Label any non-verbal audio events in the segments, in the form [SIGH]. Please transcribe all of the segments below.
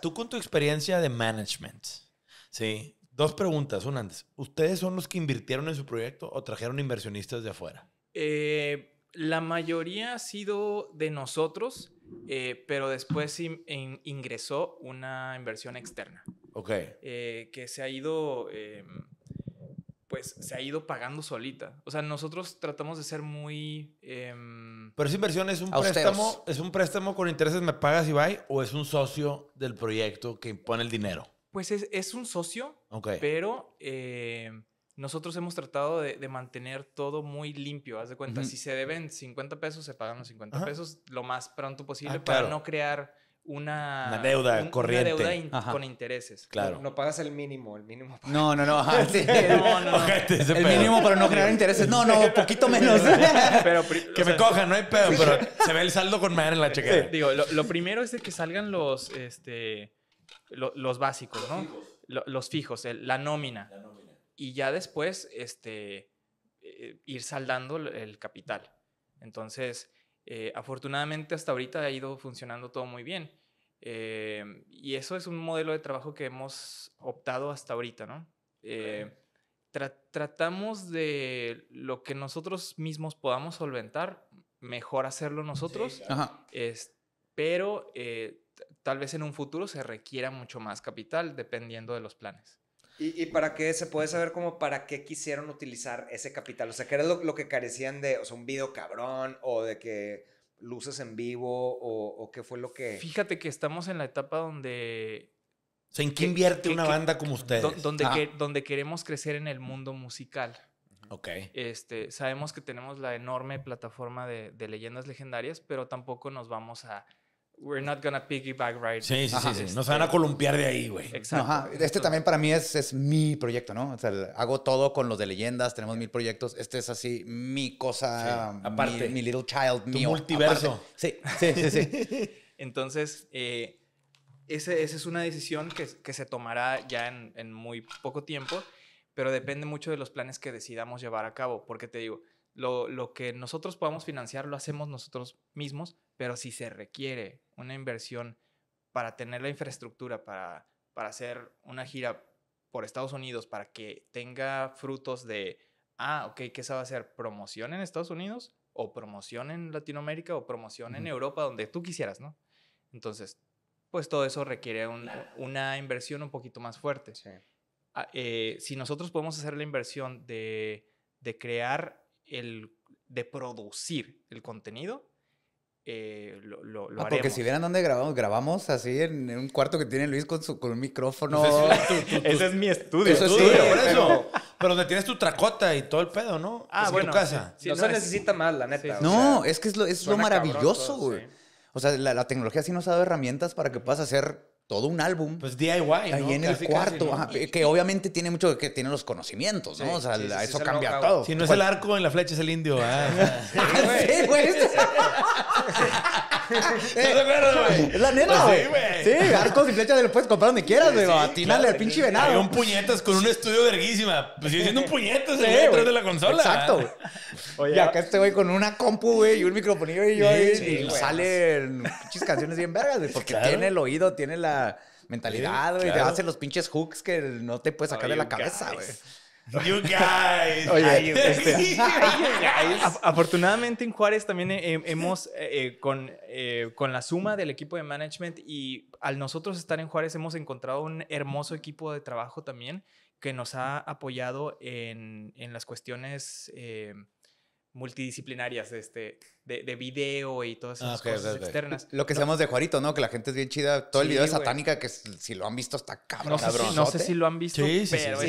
Tú con tu experiencia de management, ¿sí? Dos preguntas, una antes. ¿Ustedes son los que invirtieron en su proyecto o trajeron inversionistas de afuera? Eh, la mayoría ha sido de nosotros, eh, pero después ingresó una inversión externa. Ok. Eh, que se ha ido em, pues, se ha ido pagando solita. O sea, nosotros tratamos de ser muy... Em, pero esa inversión es un, préstamo, es un préstamo con intereses, me pagas y bye, o es un socio del proyecto que pone el dinero. Pues es, un socio, pero em, nosotros hemos tratado de, mantener todo muy limpio. Haz de cuenta, si se deben 50 pesos, se pagan los 50 pesos lo más pronto posible ah, para no crear una, deuda corriente. Una deuda con intereses. Claro. No, pagas el mínimo, el mínimo. No, no, no. [LAUGHS] no, no [LAUGHS] el mínimo para no generar intereses. No, no, [LAUGHS] poquito menos. que me cojan, no hay pero se ve el saldo con madera en la chequera. Digo, lo, primero es que salgan los, este, los básicos, ¿no? Los fijos, la, nómina. Y ya después, este, eh, ir saldando el capital. Entonces, eh, afortunadamente hasta ahorita ha ido funcionando todo muy bien. Em, y eso es un modelo de trabajo que hemos optado hasta ahorita, ¿no? Eh, tratamos de lo que nosotros mismos podamos solventar, mejor hacerlo nosotros, es, pero eh, tal vez en un futuro se requiera mucho más capital dependiendo de los planes. ¿Y, ¿Y, para qué se puede saber como para qué quisieron utilizar ese capital? O sea, ¿qué era lo, lo que carecían de, o sea, un video cabrón o de que luces en vivo o, qué fue lo que... Fíjate que estamos en la etapa donde... ¿en qué invierte una banda como ustedes? donde, donde queremos crecer en el mundo musical. Ok. Este, sabemos que tenemos la enorme plataforma de leyendas legendarias, pero tampoco nos vamos a we're not gonna piggyback right. Sí, sí, sí, sí. Este no se van a columpiar de ahí, güey. Exacto. Ajá. Este también para mí es, es mi proyecto, ¿no? O sea, hago todo con los de leyendas, tenemos mil proyectos. Este es así mi cosa, aparte, mi, little child, mi multiverso. Sí, sí, sí, sí. [LAUGHS] Entonces, eh, ese, esa es una decisión que, que se tomará ya en, en muy poco tiempo, pero depende mucho de los planes que decidamos llevar a cabo, porque te digo, lo, lo, que nosotros podamos financiar lo hacemos nosotros mismos, pero si se requiere una inversión para tener la infraestructura, para, para hacer una gira por Estados Unidos, para que tenga frutos de, ah, ok, ¿qué se va a hacer? ¿Promoción en Estados Unidos? ¿O promoción en Latinoamérica? ¿O promoción en Europa? Donde tú quisieras, ¿no? Entonces, pues todo eso requiere una inversión un poquito más fuerte. Ah, eh, si nosotros podemos hacer la inversión de, de crear el, de producir el contenido, eh, lo, ah, Porque si vieran dónde grabamos, grabamos así en, un cuarto que tiene Luis con, su, con un micrófono. Ese es mi estudio. Eso es estudio, por eso. Pero donde tienes tu tracota y todo el pedo, ¿no? Ah, bueno. tu casa. no, se necesita más, la neta. no, es que es lo, maravilloso, güey. O sea, la, la, tecnología sí nos ha dado herramientas para que puedas hacer todo un álbum. Pues DIY, Ahí en el cuarto, que obviamente tiene mucho que tiene los conocimientos, ¿no? o sea, eso cambia todo. Si no es el arco en la flecha, es el indio. Ah, [LAUGHS] [LAUGHS] ah sí, güey. [LAUGHS] Eh, ¿Estás de güey? Es la neta, güey. sí, sí, arcos y flechas lo puedes comprar donde quieras, güey. A al pinche venado. Hay un puñetas con un estudio verguísima. Pues sigue siendo un puñetas sí, detrás de la consola. Exacto, Oye, y acá ah. este güey con una compu, güey, y un microfonillo y yo ahí. y salen pinches canciones bien vergas, güey. Porque tiene el oído, tiene la mentalidad, güey. Te hacen los pinches hooks que no te puedes sacar de la cabeza, güey. You guys. afortunadamente en Juárez también eh, eh, hemos, eh, con, con la suma del equipo de management y al nosotros estar en Juárez hemos encontrado un hermoso equipo de trabajo también que nos ha apoyado en, en las cuestiones multidisciplinarias este, de, este, de, video y todas esas ah, cosas externas. Lo que hacemos de Juarito, ¿no? Que la gente es bien chida. Todo el video es satánica, que si lo han visto está cabrón. No sé, Si, lo han visto, sí, pero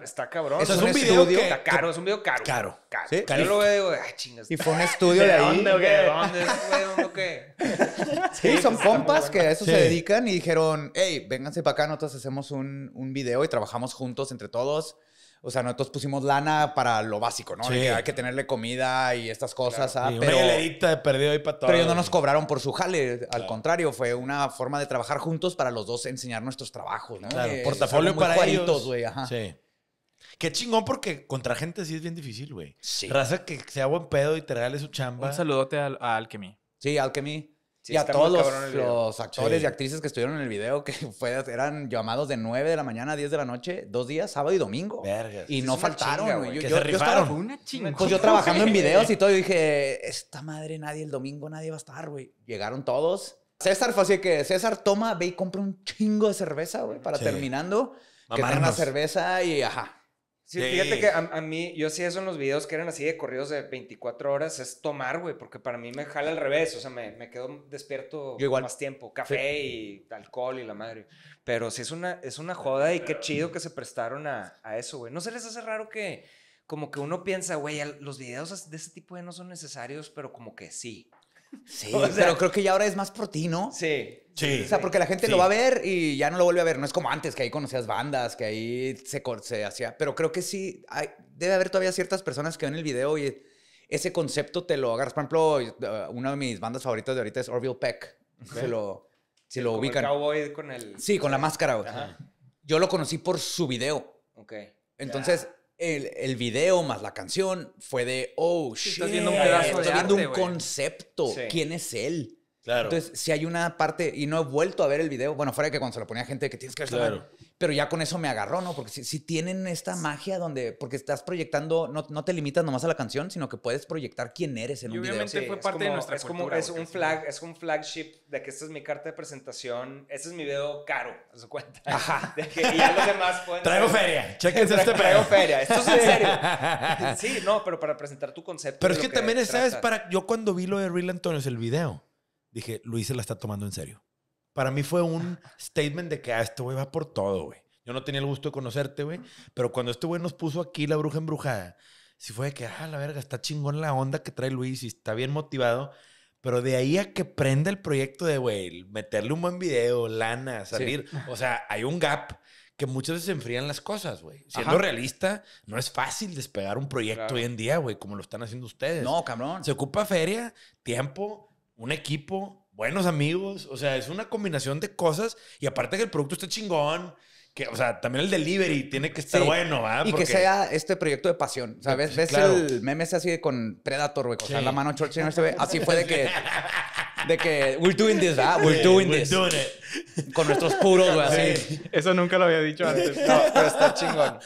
está, cabrón. Eso es, un, video que, está caro, es un video caro. Caro. caro. Yo lo veo digo, ay, ah, chingas. Y fue un estudio de, ahí. ¿De dónde, ¿De dónde, qué? sí, pues, son compas que a eso se dedican y dijeron, hey, vénganse para acá, nosotros hacemos un, un video y trabajamos juntos entre todos o sea, nosotros pusimos lana para lo básico, ¿no? hay que tenerle comida y estas cosas. y ah, pero, de perdido ahí para Pero ellos no nos cobraron por su jale. Al contrario, fue una forma de trabajar juntos para los dos enseñar nuestros trabajos, ¿no? Claro, portafolio para ellos. güey. ajá. Sí. Qué chingón porque contra gente sí es bien difícil, güey. Sí. Raza que sea buen pedo y te regale su chamba. Un saludote a, a Alchemy. Sí, Alchemy y a todos los, actores y actrices que estuvieron en el video, que [LAUGHS] fue, eran llamados de 9 de la mañana a 10 de la noche, dos días, sábado y domingo. y no faltaron, güey. Yo, que yo, yo una chingada. Pues yo trabajando en [LAUGHS] videos y todo, y dije, esta madre, nadie el domingo, nadie va a estar, güey. Llegaron todos. César fue así que, César, toma, ve y compra un chingo de cerveza, güey, para terminando. Que Que una cerveza y ajá, Sí, fíjate que a, mí, yo sí eso en los videos que eran así de corridos de 24 horas, es tomar, güey, porque para mí me jala al revés, o sea, me, me quedo despierto igual. más tiempo, café y alcohol y la madre. Pero sí es una, es una joda y qué chido que se prestaron a, eso, güey. ¿No se les hace raro que como que uno piensa, güey, los videos de ese tipo de no son necesarios, pero como que sí? Sí, [LAUGHS] pero creo que ya ahora es más por ti, ¿no? Sí. Sí. O sea, porque la gente lo va a ver y ya no lo vuelve a ver. No es como antes, que ahí conocías bandas, que ahí se, hacía. Pero creo que sí, hay, debe haber todavía ciertas personas que ven el video y ese concepto te lo agarras. Por ejemplo, eh, una de mis bandas favoritas de ahorita es Orville Peck. Se lo, se lo ubican. cowboy con el... Sí, con la máscara. Yo lo conocí por su video. Ok. Entonces, el, el, video más la canción fue de, oh, shit. Estás viendo un pedazo Estoy viendo un concepto. ¿Quién es él? Entonces, si hay una parte, y no he vuelto a ver el video, bueno, fuera que cuando se lo ponía gente que tienes que ver, pero ya con eso me agarró, ¿no? Porque si, tienen esta magia donde, porque estás proyectando, no, te limitas nomás a la canción, sino que puedes proyectar quién eres en un video. obviamente fue parte de nuestra es Como, es un flag, es un flagship de que esta es mi carta de presentación, este es mi video caro, a su cuenta. Ajá. [LAUGHS] y ya los demás pueden... Traigo feria, chequense este Traigo feria, esto es en serio. [LAUGHS] sí, no, pero para presentar tu concepto. Pero es que, también, ¿sabes? Para, yo cuando vi lo de Real Antonio, el video, dije, Luis se la está tomando en serio para mí fue un statement de que ah, este güey va por todo, güey. Yo no tenía el gusto de conocerte, güey. Pero cuando este güey nos puso aquí la bruja embrujada, sí fue de que, ah, la verga, está chingón la onda que trae Luis y está bien motivado. Pero de ahí a que prenda el proyecto de, güey, meterle un buen video, lana, salir. O sea, hay un gap que muchas veces enfrían las cosas, güey. Siendo realista, no es fácil despegar un proyecto hoy en día, güey, como lo están haciendo ustedes. No, cabrón. Se ocupa feria, tiempo, un equipo, buenos amigos. O sea, es una combinación de cosas. Y aparte que el producto esté chingón. Que, o sea, también el delivery tiene que estar bueno, ¿verdad? Y que sea este proyecto de pasión. ¿Sabes? sea, ¿Ves el meme ese así con Predator, güey? O sea, la mano no se ve. Así fue de que. De que, we're doing this, ¿verdad? We're doing we're this. Con nuestros puros, güey, así. Eso nunca lo había dicho antes. No, pero está chingón.